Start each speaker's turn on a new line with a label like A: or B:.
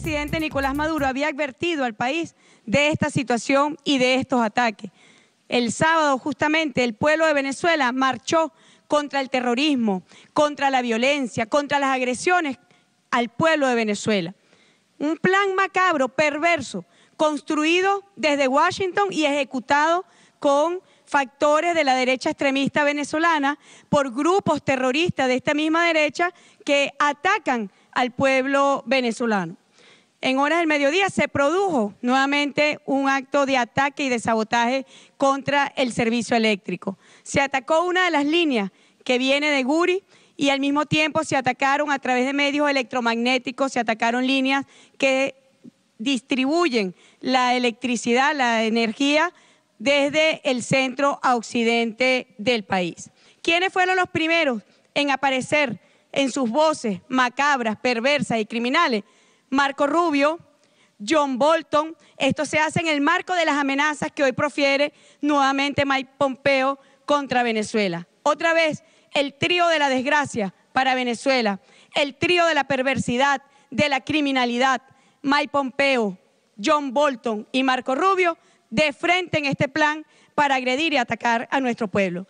A: El presidente Nicolás Maduro había advertido al país de esta situación y de estos ataques. El sábado justamente el pueblo de Venezuela marchó contra el terrorismo, contra la violencia, contra las agresiones al pueblo de Venezuela. Un plan macabro, perverso, construido desde Washington y ejecutado con factores de la derecha extremista venezolana por grupos terroristas de esta misma derecha que atacan al pueblo venezolano en horas del mediodía se produjo nuevamente un acto de ataque y de sabotaje contra el servicio eléctrico. Se atacó una de las líneas que viene de Guri y al mismo tiempo se atacaron a través de medios electromagnéticos, se atacaron líneas que distribuyen la electricidad, la energía desde el centro a occidente del país. ¿Quiénes fueron los primeros en aparecer en sus voces macabras, perversas y criminales? Marco Rubio, John Bolton. Esto se hace en el marco de las amenazas que hoy profiere nuevamente Mike Pompeo contra Venezuela. Otra vez, el trío de la desgracia para Venezuela, el trío de la perversidad, de la criminalidad, Mike Pompeo, John Bolton y Marco Rubio, de frente en este plan para agredir y atacar a nuestro pueblo.